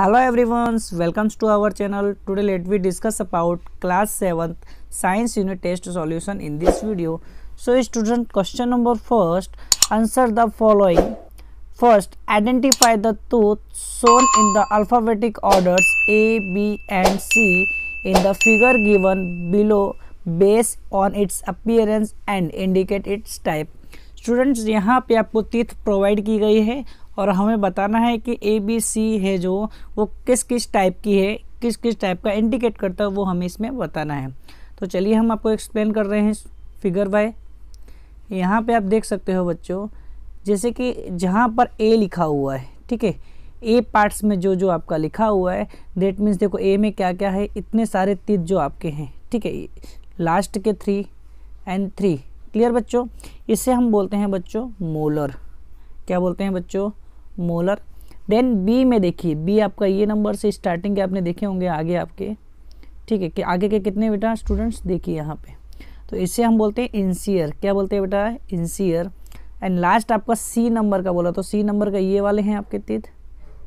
hello everyones welcomes to our channel today let we discuss about class seventh science unit test solution in this video so student question number first answer the following first identify the tooth shown in the alphabetic orders A B and C in the figure given below base on its appearance and indicate its type students यहाँ पे आपको तीथ provide की गई है और हमें बताना है कि ए बी सी है जो वो किस किस टाइप की है किस किस टाइप का इंडिकेट करता है वो हमें इसमें बताना है तो चलिए हम आपको एक्सप्लेन कर रहे हैं फिगर बाय यहाँ पे आप देख सकते हो बच्चों जैसे कि जहाँ पर ए लिखा हुआ है ठीक है ए पार्ट्स में जो जो आपका लिखा हुआ है देट मीन्स देखो ए में क्या क्या है इतने सारे तीज जो आपके हैं ठीक है लास्ट के थ्री एंड थ्री क्लियर बच्चों इसे हम बोलते हैं बच्चों मोलर क्या बोलते हैं बच्चों मोलर देन बी में देखिए बी आपका ये नंबर से स्टार्टिंग के आपने देखे होंगे आगे आपके ठीक है कि आगे के कितने बेटा स्टूडेंट्स देखिए यहाँ पे तो इसे हम बोलते हैं इंसियर क्या बोलते हैं बेटा इंसियर एंड लास्ट आपका सी नंबर का बोला तो सी नंबर का ये वाले हैं आपके तीत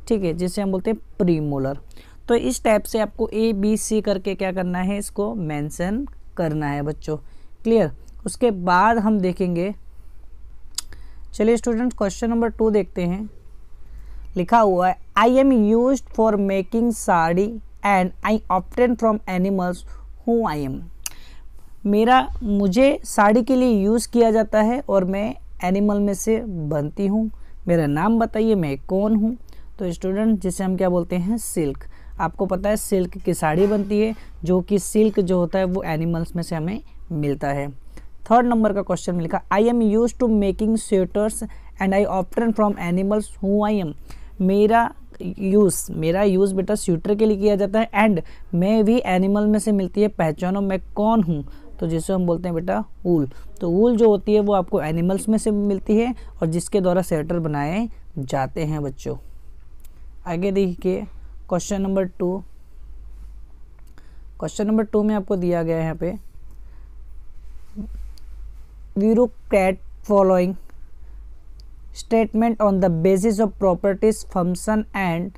ठीक है जिसे हम बोलते हैं प्री मोलर तो इस टाइप से आपको ए बी सी करके क्या करना है इसको मैंसन करना है बच्चों क्लियर उसके बाद हम देखेंगे चलिए स्टूडेंट्स क्वेश्चन नंबर टू देखते हैं लिखा हुआ है I am use for making sari and I obtain from animals हूँ आई एम मेरा मुझे साड़ी के लिए यूज़ किया जाता है और मैं एनिमल में से बनती हूँ मेरा नाम बताइए मैं कौन हूँ तो स्टूडेंट जिसे हम क्या बोलते हैं सिल्क आपको पता है सिल्क की साड़ी बनती है जो कि सिल्क जो होता है वो एनिमल्स में से हमें मिलता है थर्ड नंबर का क्वेश्चन में लिखा I am use to making sweaters and I obtain from animals who I am मेरा यूज़ मेरा यूज़ बेटा स्यूटर के लिए किया जाता है एंड मैं भी एनिमल में से मिलती है पहचानो मैं कौन हूँ तो जिसे हम बोलते हैं बेटा ऊल तो ऊल जो होती है वो आपको एनिमल्स में से मिलती है और जिसके द्वारा स्वेटर बनाए जाते हैं बच्चों आगे देखिए question number two question number two में आपको दिया गया है यहाँ पे eurocrat following statement on the basis of properties function and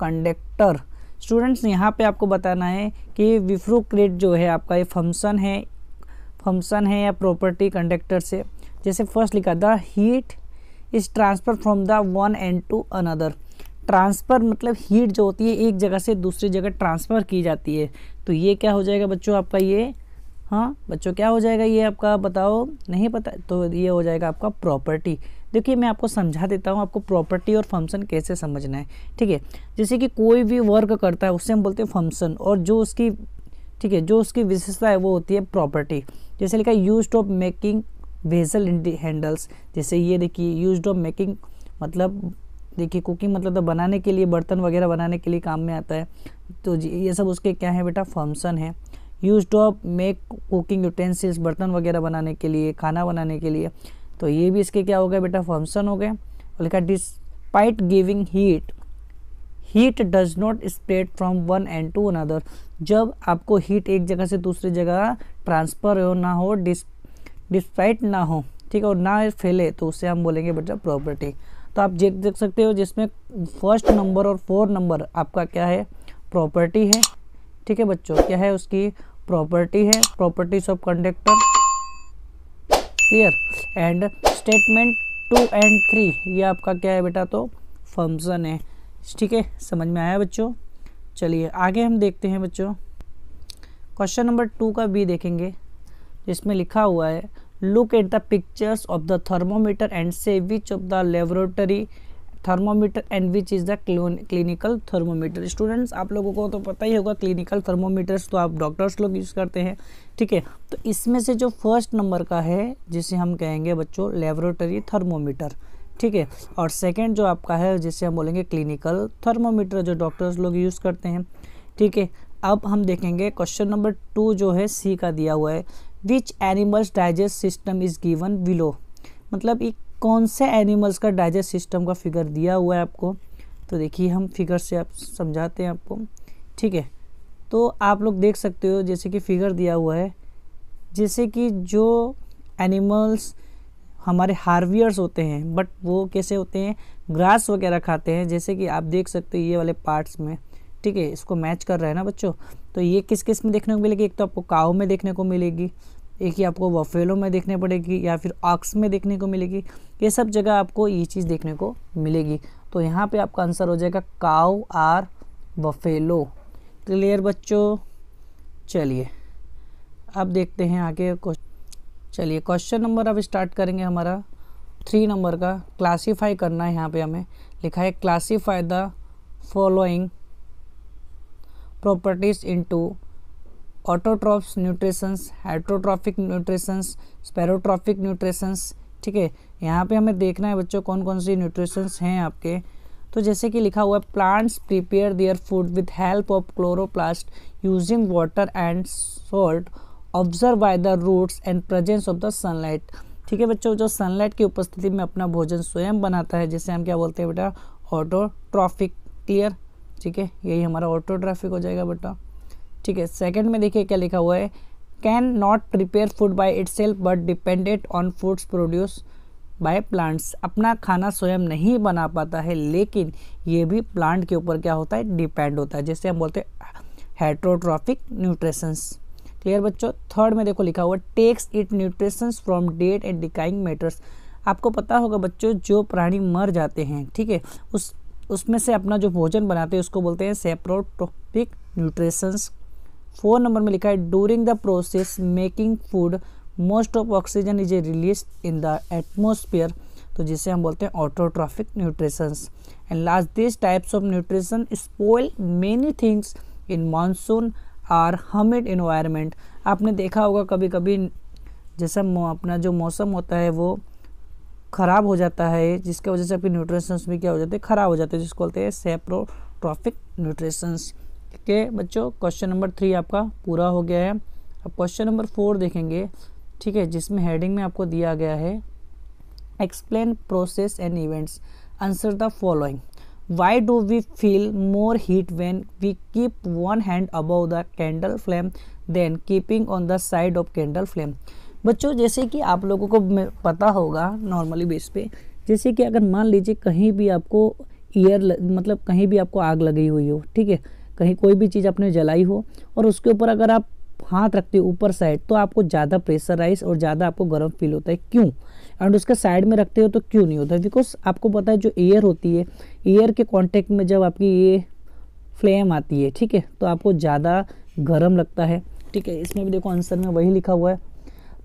conductor students यहाँ पे आपको बताना है कि विफ्रोक्रेट जो है आपका ये फंक्शन है फंक्शन है या प्रॉपर्टी कंडक्टर से जैसे फर्स्ट लिखा the heat is transfer from the one end to another transfer मतलब हीट जो होती है एक जगह से दूसरी जगह ट्रांसफ़र की जाती है तो ये क्या हो जाएगा बच्चों आपका ये हाँ बच्चों क्या हो जाएगा ये आपका बताओ नहीं पता तो ये हो जाएगा आपका प्रॉपर्टी देखिए मैं आपको समझा देता हूँ आपको प्रॉपर्टी और फंक्शन कैसे समझना है ठीक है जैसे कि कोई भी वर्क करता है उससे हम बोलते हैं फंक्शन और जो उसकी ठीक है जो उसकी विशेषता है वो होती है प्रॉपर्टी जैसे लिखा use of making vessel handles जैसे ये देखिए यूज ऑफ मेकिंग मतलब देखिए कुकिंग मतलब तो बनाने के लिए बर्तन वगैरह बनाने के लिए काम में आता है तो ये सब उसके क्या है बेटा फंक्शन है use to up make cooking utensils बर्तन वगैरह बनाने के लिए खाना बनाने के लिए तो ये भी इसके क्या हो गए बेटा फंक्शन हो गए और लिखा despite giving heat heat does not spread from one end to another जब आपको हीट एक जगह से दूसरी जगह ट्रांसफ़र हो ना हो डिस डिस्पाइट ना हो ठीक है और ना फैले तो उससे हम बोलेंगे बेटा प्रॉपर्टी तो आप देख देख सकते हो जिसमें फर्स्ट नंबर और फोर नंबर आपका क्या है प्रॉपर्टी है ठीक है बच्चों क्या है उसकी प्रॉपर्टी है properties of conductor clear and statement two and three ये आपका क्या है बेटा तो फंक्शन है ठीक है समझ में आया बच्चों चलिए आगे हम देखते हैं बच्चों क्वेश्चन नंबर टू का बी देखेंगे जिसमें लिखा हुआ है look at the pictures of the thermometer and say which of the laboratory thermometer and which is the clinical thermometer students आप लोगों को तो पता ही होगा क्लिनिकल थर्मोमीटर्स तो आप डॉक्टर्स लोग यूज़ करते हैं ठीक है तो इसमें से जो फर्स्ट नंबर का है जिसे हम कहेंगे बच्चों लेबोरेटरी थर्मोमीटर ठीक है और सेकेंड जो आपका है जिसे हम बोलेंगे क्लिनिकल थर्मोमीटर जो डॉक्टर्स लोग यूज़ करते हैं ठीक है अब हम देखेंगे क्वेश्चन नंबर टू जो है सी का दिया हुआ है which animals digest system is given below मतलब एक कौन से एनिमल्स का डाइजेस्ट सिस्टम का फिगर दिया हुआ है आपको तो देखिए हम फिगर से आप समझाते हैं आपको ठीक है तो आप लोग देख सकते हो जैसे कि फिगर दिया हुआ है जैसे कि जो एनिमल्स हमारे हार्वियर्स होते हैं बट वो कैसे होते हैं ग्रास वगैरह खाते हैं जैसे कि आप देख सकते हो ये वाले पार्ट्स में ठीक है इसको मैच कर रहा है ना बच्चों तो ये किस किस में देखने को मिलेगी एक तो आपको काव में देखने को मिलेगी एक ही आपको वफेलो में देखने पड़ेगी या फिर ऑक्स में देखने को मिलेगी ये सब जगह आपको ये चीज़ देखने को मिलेगी तो यहाँ पे आपका आंसर हो जाएगा काउ आर वफेलो क्लियर बच्चों चलिए अब देखते हैं आगे चलिए क्वेश्चन नंबर अब स्टार्ट करेंगे हमारा थ्री नंबर का क्लासीफाई करना है यहाँ पर हमें लिखा है classify the following properties into autotrophs nutritions hydrotrophic nutritions saprotrophic nutritions ठीक है यहाँ पे हमें देखना है बच्चों कौन कौन सी न्यूट्रिशंस हैं आपके तो जैसे कि लिखा हुआ है plants prepare their food with help of chloroplast using water and salt observe by the roots and presence of the sunlight ठीक है बच्चों जो सनलाइट की उपस्थिति में अपना भोजन स्वयं बनाता है जैसे हम क्या बोलते हैं बेटा ऑटोट्रॉफिक क्लियर ठीक है यही हमारा ऑटोट्रॉफिक हो जाएगा बेटा ठीक है सेकंड में देखिए क्या लिखा हुआ है can not prepare food by itself but depended on foods produce by plants अपना खाना स्वयं नहीं बना पाता है लेकिन ये भी प्लांट के ऊपर क्या होता है डिपेंड होता है जैसे हम बोलते हैं हेट्रोट्रॉफिक न्यूट्रेशंस क्लियर बच्चों थर्ड में देखो लिखा हुआ takes it nutritions from dead and decaying matters आपको पता होगा बच्चों जो प्राणी मर जाते हैं ठीक है उस उसमें से अपना जो भोजन बनाते हैं उसको बोलते हैं सेप्रोट्रोपिक न्यूट्रेशंस फोर नंबर में लिखा है during the process making food most of oxygen is a release in the atmosphere तो जिसे हम बोलते हैं autotrophic nutritions and last this types of nutrition spoil many things in monsoon or humid environment आपने देखा होगा कभी कभी जैसा अपना जो मौसम होता है वो ख़राब हो जाता है जिसकी वजह से आपके न्यूट्रिशंस भी क्या हो जाते हैं ख़राब हो जाते हैं जिसको बोलते हैं सेप्रोट्रॉफिक न्यूट्रिशंस है बच्चों क्वेश्चन नंबर थ्री आपका पूरा हो गया है अब क्वेश्चन नंबर फोर देखेंगे ठीक है जिसमें हेडिंग में आपको दिया गया है explain process and events answer the following why do we feel more heat when we keep one hand above the candle flame than keeping on the side of candle flame बच्चों जैसे कि आप लोगों को पता होगा नॉर्मली बेस पे जैसे कि अगर मान लीजिए कहीं भी आपको ईयर मतलब कहीं भी आपको आग लगी हुई हो ठीक है कहीं कोई भी चीज़ आपने जलाई हो और उसके ऊपर अगर आप हाथ रखते हो ऊपर साइड तो आपको ज़्यादा प्रेशराइज और ज़्यादा आपको गर्म फील होता है क्यों एंड उसके साइड में रखते हो तो क्यों नहीं होता बिकॉज आपको पता है जो एयर होती है एयर के कॉन्टेक्ट में जब आपकी ये फ्लेम आती है ठीक है तो आपको ज़्यादा गर्म लगता है ठीक है इसमें भी देखो आंसर में वही लिखा हुआ है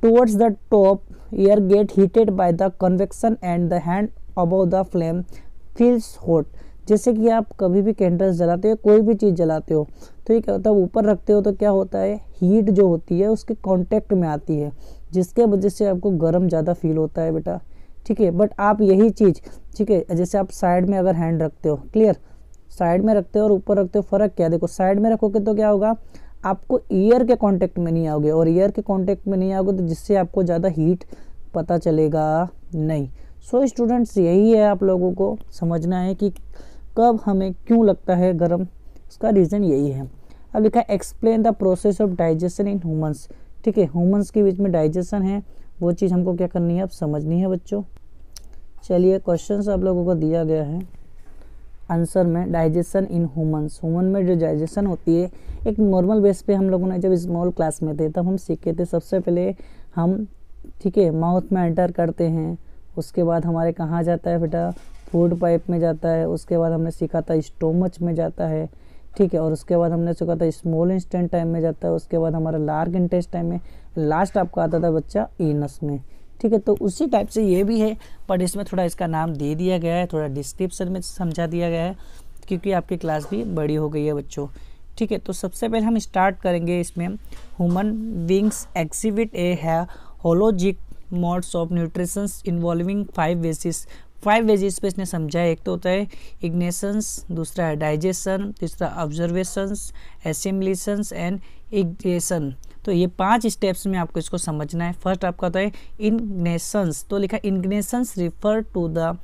towards the top air get heated by the convection and the hand above the flame feels hot जैसे कि आप कभी भी कैंडल्स जलाते हो कोई भी चीज़ जलाते हो तो ये क्या होता है ऊपर रखते हो तो क्या होता है हीट जो होती है उसके कांटेक्ट में आती है जिसके वजह से आपको गर्म ज़्यादा फील होता है बेटा ठीक है बट आप यही चीज़ ठीक है जैसे आप साइड में अगर हैंड रखते हो क्लियर साइड में रखते हो और ऊपर रखते हो फ़र्क क्या देखो साइड में रखोगे तो क्या होगा आपको ईयर के कांटेक्ट में नहीं आओगे और ईयर के कांटेक्ट में नहीं आओगे तो जिससे आपको ज़्यादा हीट पता चलेगा नहीं सो so, स्टूडेंट्स यही है आप लोगों को समझना है कि कब हमें क्यों लगता है गर्म उसका रीज़न यही है अब लिखा है explain the process of digestion in humans ठीक है ह्यूमन्स के बीच में डाइजेशन है वो चीज़ हमको क्या करनी है अब समझनी है बच्चों चलिए क्वेश्चन आप लोगों को दिया गया है आंसर में डाइजेशन इन ह्यूमन्स ह्यूमन में जो डाइजेशन होती है एक नॉर्मल बेस पे हम लोगों ने जब स्मॉल क्लास में थे तब हम सीखे थे सबसे पहले हम ठीक है माउथ में एंटर करते हैं उसके बाद हमारे कहाँ जाता है बेटा फूड पाइप में जाता है उसके बाद हमने सीखा था स्टोमच में जाता है ठीक है और उसके बाद हमने सीखा था स्मॉल इंस्टेंट टाइम में जाता है उसके बाद हमारा लार्ग इंटेस्ट टाइम में लास्ट आपका आता था बच्चा ईनस में ठीक है तो उसी टाइप से ये भी है बट इसमें थोड़ा इसका नाम दे दिया गया है थोड़ा डिस्क्रिप्शन में समझा दिया गया है क्योंकि आपकी क्लास भी बड़ी हो गई है बच्चों ठीक है तो सबसे पहले हम स्टार्ट करेंगे इसमें ह्यूमन विंग्स एक्सिबिट ए है holozoic modes of nutritions involving five basis five wages पे इसने समझा है एक तो होता है इग्नेशंस दूसरा है डाइजेशन तीसरा ऑब्जर्वेशंस एसिमुलेशंस एंड इग्नेशन तो ये पांच स्टेप्स में आपको इसको समझना है फर्स्ट आपका होता है इग्नेशंस तो लिखा ingestions refer to the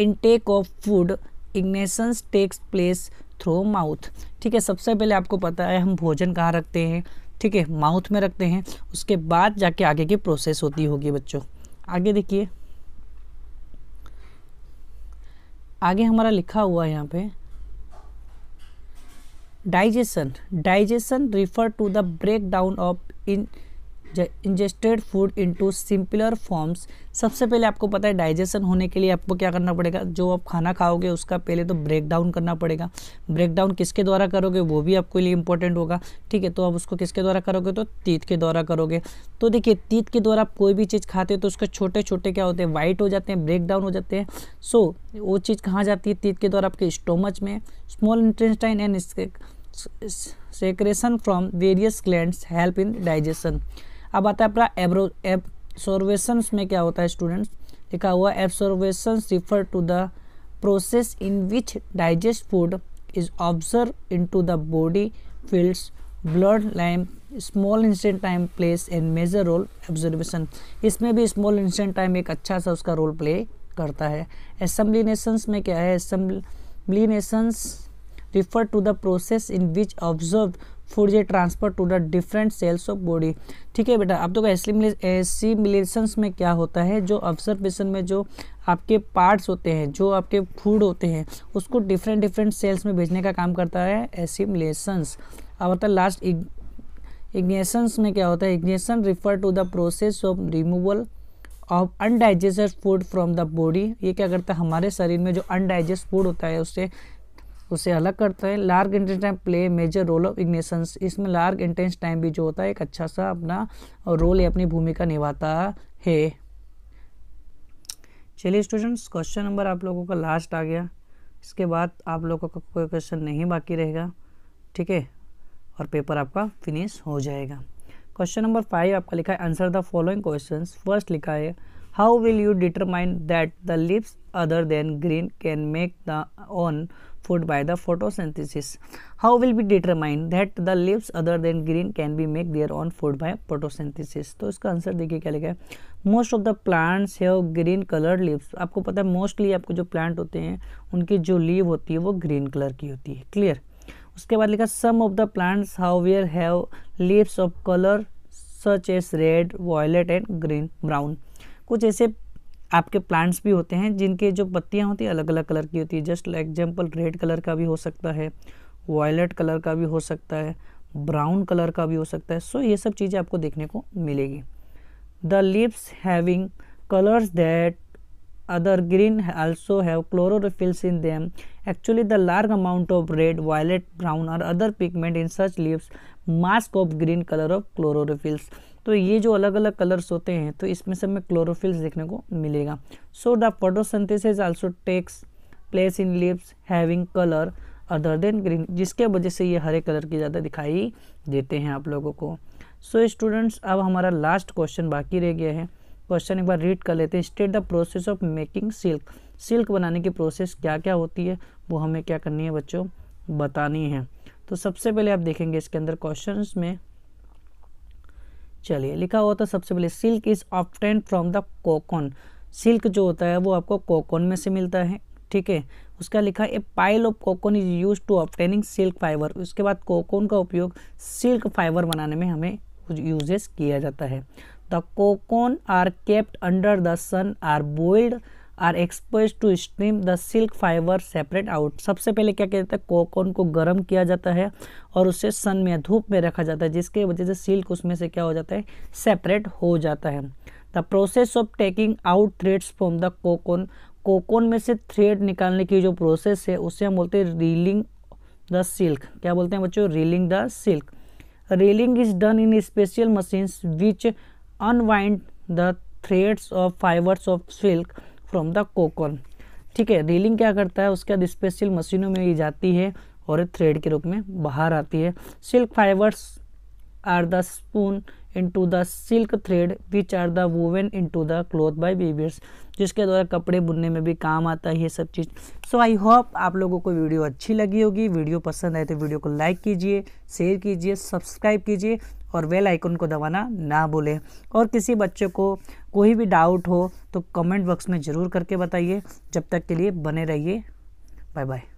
intake of food ingestions takes place through mouth ठीक है सबसे पहले आपको पता है हम भोजन कहाँ रखते हैं ठीक है माउथ में रखते हैं उसके बाद जाके आगे की प्रोसेस होती होगी बच्चों आगे देखिए आगे हमारा लिखा हुआ है यहाँ पे digestion digestion refer to the break down of in ingested food into simpler forms सबसे पहले आपको पता है डाइजेशन होने के लिए आपको क्या करना पड़ेगा जो आप खाना खाओगे उसका पहले तो ब्रेक डाउन करना पड़ेगा ब्रेक डाउन किसके द्वारा करोगे वो भी आपके लिए इंपॉर्टेंट होगा ठीक है तो आप उसको किसके द्वारा करोगे तो तीत के द्वारा करोगे तो देखिए तीत के द्वारा आप कोई भी चीज़ खाते हो तो उसके छोटे छोटे क्या होते हैं वाइट हो जाते हैं ब्रेक डाउन हो जाते हैं सो वो चीज़ कहाँ जाती है तीत के द्वारा आपके स्टोमच में small intestine and secretion from various gland help in digestion अब आता है अपना एब्रो एब्सॉर्वेशंस में क्या होता है स्टूडेंट्स लिखा हुआ absorptions refer to the process in which digest food is observe in to the body fields blood lime small intestine place and major role observation इसमें भी स्मॉल इंस्टेंट टाइम एक अच्छा सा उसका रोल प्ले करता है एसम्बलीनेशंस में क्या है assimilations refer to the process in which observe food J transfer to the different cells of body ठीक है बेटा आप तो एसिमिलेशंस में क्या होता है जो ऑब्जर्वेशन में जो आपके पार्ट्स होते हैं जो आपके फूड होते हैं उसको डिफरेंट डिफरेंट सेल्स में भेजने का काम करता है एसिमिलेशंस अब होता है लास्ट इग्नेशंस में क्या होता है egestion refer to the process of removal of undigest food from the body ये क्या करता है हमारे शरीर में जो अनडाइजेस्ट फूड होता है उससे उसे अलग करता है large intestine play major role of egestions इसमें लार्ग इंटेंस टाइम भी जो होता है एक अच्छा सा अपना रोल या अपनी भूमिका निभाता है चलिए स्टूडेंट्स क्वेश्चन नंबर आप लोगों का लास्ट आ गया इसके बाद आप लोगों का कोई क्वेश्चन नहीं बाकी रहेगा ठीक है और पेपर आपका फिनिश हो जाएगा क्वेश्चन नंबर फाइव आपका लिखा है answer the following question first लिखा है how will you determine that the leaves other then green can make the own food by the photosynthesis how will we determine that the leaves other than green can be make their own food by photosynthesis तो इसका answer देखिए क्या लिखा है most of the plants have green colour leaves आपको पता है mostly आपको जो प्लांट होते हैं उनकी जो लीव होती है वो ग्रीन कलर की होती है क्लियर उसके बाद लिखा some of the plants however have leaves of colour such as red violet and green brown कुछ ऐसे आपके प्लांट्स भी होते हैं जिनके जो पत्तियाँ होती हैं अलग अलग कलर की होती है जस्ट एग्जाम्पल रेड कलर का भी हो सकता है वॉयलेट कलर का भी हो सकता है ब्राउन कलर का भी हो सकता है सो so, ये सब चीज़ें आपको देखने को मिलेगी the leaves having colours that other green also have chlorophylls in them actually the large amount of red violet brown और other pigment in such leaves mask of green colour of chlorophylls तो ये जो अलग अलग colours होते हैं तो इसमें से हमें क्लोरोफिल्स देखने को मिलेगा so the photosynthesis also takes place in leaves having colour other then green जिसके वजह से ये हरे कलर की ज़्यादा दिखाई देते हैं आप लोगों को सो so, स्टूडेंट्स अब हमारा लास्ट क्वेश्चन बाकी रह गया है क्वेश्चन एक बार रीड कर लेते हैं state the process of making silk silk बनाने की प्रोसेस क्या क्या होती है वो हमें क्या करनी है बच्चों बतानी है तो सबसे पहले आप देखेंगे इसके अंदर क्वेश्चन में चलिए लिखा हुआ था सबसे पहले silk is obtained from the cocoon silk जो होता है वो आपको कोकोन में से मिलता है ठीक है उसका लिखा a pile of cocoon is use to obtaining silk fibre उसके बाद कोकोन का उपयोग सिल्क फाइबर बनाने में हमें यूजेस किया जाता है the cocoon are kept under the sun or boiled or expose to stream the silk fibre separate out सबसे पहले क्या किया जाता है कोकोन को गर्म किया जाता है और उसे सन में धूप में रखा जाता है जिसके वजह से सिल्क उसमें से क्या हो जाता है सेपरेट हो जाता है the process of taking out threads from the cocoon cocoon में से थ्रेड निकालने की जो प्रोसेस है उसे हम बोलते हैं रीलिंग द सिल्क क्या बोलते हैं बच्चों reeling the silk reeling is done in special machines which unwind the threads of fibres of silk from the cocoon ठीक है रीलिंग क्या करता है उसके बाद स्पेशल मशीनों में ये जाती है और थ्रेड के रूप में बाहर आती है silk fibres are the spun into the silk thread which are the woven into the cloth by weavers जिसके द्वारा कपड़े बुनने में भी काम आता है ये सब चीज़ सो आई होप आप लोगों को वीडियो अच्छी लगी होगी वीडियो पसंद आए तो वीडियो को लाइक कीजिए शेयर कीजिए सब्सक्राइब कीजिए और वेल आइकन को दबाना ना भूलें और किसी बच्चे को कोई भी डाउट हो तो कमेंट बॉक्स में ज़रूर करके बताइए जब तक के लिए बने रहिए बाय बाय